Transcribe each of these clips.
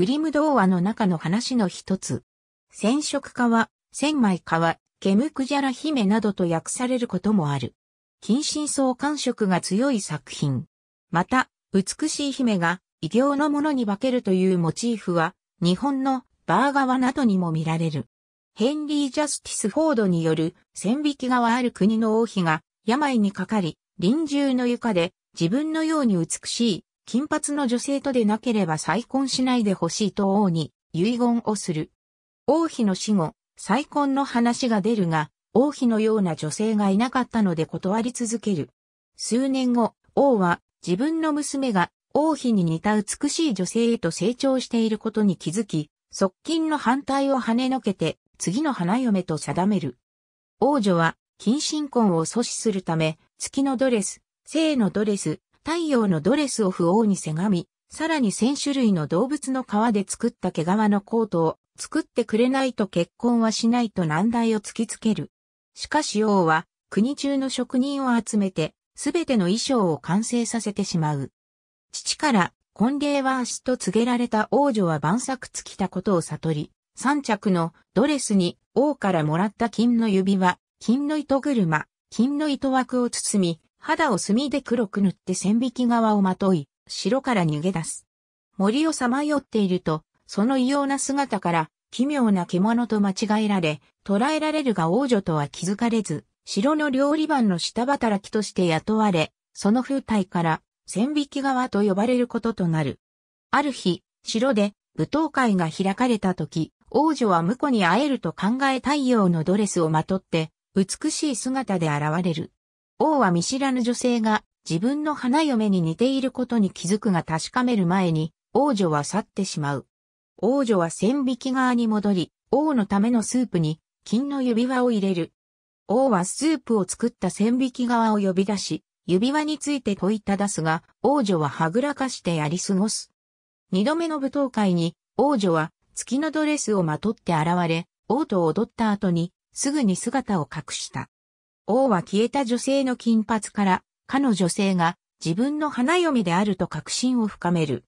グリム童話の中の話の一つ。染色家は、千枚家は、ケムクジャラ姫などと訳されることもある。近親相感触が強い作品。また、美しい姫が異形のものに化けるというモチーフは、日本のバー側などにも見られる。ヘンリー・ジャスティス・フォードによる線引き側ある国の王妃が病にかかり、臨終の床で自分のように美しい金髪の女性とでなければ再婚しないでほしいと王に遺言をする。王妃の死後、再婚の話が出るが、王妃のような女性がいなかったので断り続ける。数年後、王は自分の娘が王妃に似た美しい女性へと成長していることに気づき、側近の反対を跳ねのけて、次の花嫁と定める。王女は、近親婚を阻止するため、月のドレス、性のドレス、太陽のドレスを不王にせがみ、さらに千種類の動物の皮で作った毛皮のコートを作ってくれないと結婚はしないと難題を突きつける。しかし王は国中の職人を集めてすべての衣装を完成させてしまう。父から婚礼は足と告げられた王女は晩作尽きたことを悟り、三着のドレスに王からもらった金の指輪、金の糸車、金の糸枠を包み、肌を墨で黒く塗って線引き側をまとい、城から逃げ出す。森をさまよっていると、その異様な姿から、奇妙な獣と間違えられ、捕らえられるが王女とは気づかれず、城の料理番の下働きとして雇われ、その風体から、線引き側と呼ばれることとなる。ある日、城で、舞踏会が開かれた時、王女は婿に会えると考え太陽のドレスをまとって、美しい姿で現れる。王は見知らぬ女性が自分の花嫁に似ていることに気づくが確かめる前に王女は去ってしまう。王女は線引き側に戻り、王のためのスープに金の指輪を入れる。王はスープを作った線引き側を呼び出し、指輪について問いただすが、王女ははぐらかしてやり過ごす。二度目の舞踏会に、王女は月のドレスをまとって現れ、王と踊った後に、すぐに姿を隠した。王は消えた女性の金髪から、かの女性が自分の花嫁であると確信を深める。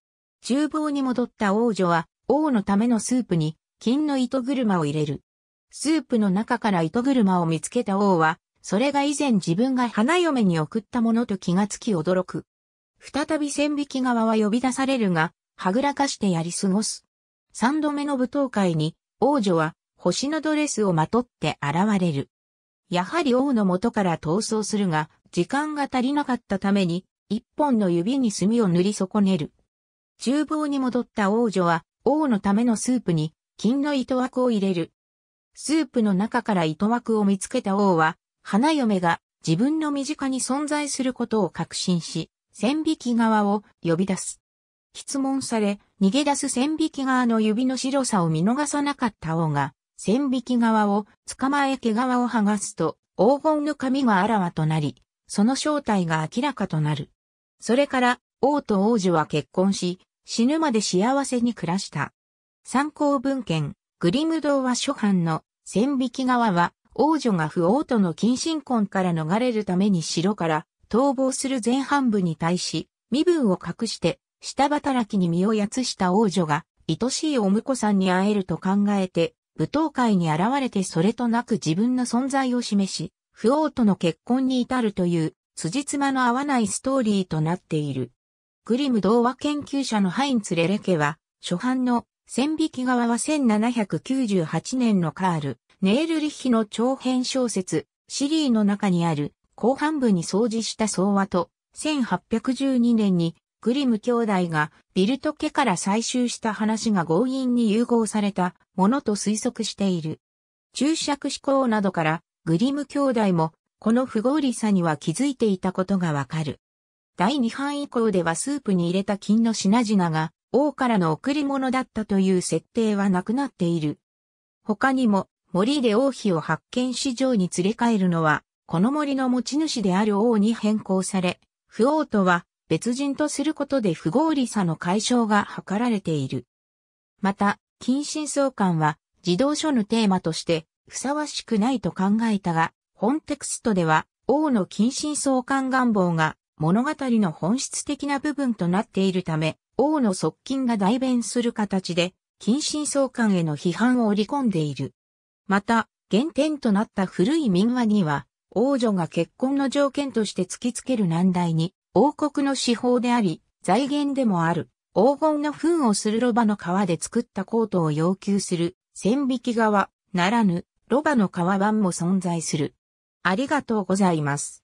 厨房に戻った王女は、王のためのスープに、金の糸車を入れる。スープの中から糸車を見つけた王は、それが以前自分が花嫁に送ったものと気がつき驚く。再び線引き側は呼び出されるが、はぐらかしてやり過ごす。三度目の舞踏会に、王女は、星のドレスをまとって現れる。やはり王の元から逃走するが、時間が足りなかったために、一本の指に墨を塗り損ねる。厨房に戻った王女は、王のためのスープに、金の糸枠を入れる。スープの中から糸枠を見つけた王は、花嫁が自分の身近に存在することを確信し、千匹側を呼び出す。質問され、逃げ出す千匹側の指の白さを見逃さなかった王が、線引き側を捕まえ毛皮を剥がすと黄金の髪があらわとなり、その正体が明らかとなる。それから王と王女は結婚し、死ぬまで幸せに暮らした。参考文献、グリム童話初版の線引き側は王女が不王との近親婚から逃れるために城から逃亡する前半部に対し、身分を隠して下働きに身をやつした王女が愛しいお婿さんに会えると考えて舞踏会に現れてそれとなく自分の存在を示し、不王との結婚に至るという、辻褄の合わないストーリーとなっている。グリム童話研究者のハインツ・レレケは、初版の線引き側は1798年のカール、ネールリッヒの長編小説、シリーの中にある後半部に掃除した総和と、1812年にグリム兄弟がビルト家から採集した話が強引に融合されたものと推測している。注釈思考などからグリム兄弟もこの不合理さには気づいていたことがわかる。第2版以降ではスープに入れた金の品々が王からの贈り物だったという設定はなくなっている。他にも森で王妃を発見市場に連れ帰るのはこの森の持ち主である王に変更され、不王とは別人とすることで不合理さの解消が図られている。また、近親相関は児童書のテーマとしてふさわしくないと考えたが、本テクストでは王の近親相関願望が物語の本質的な部分となっているため、王の側近が代弁する形で、近親相関への批判を織り込んでいる。また、原点となった古い民話には、王女が結婚の条件として突きつける難題に、王国の司法であり、財源でもある、黄金の糞をするロバの皮で作ったコートを要求する、千引き側、ならぬ、ロバの皮版も存在する。ありがとうございます。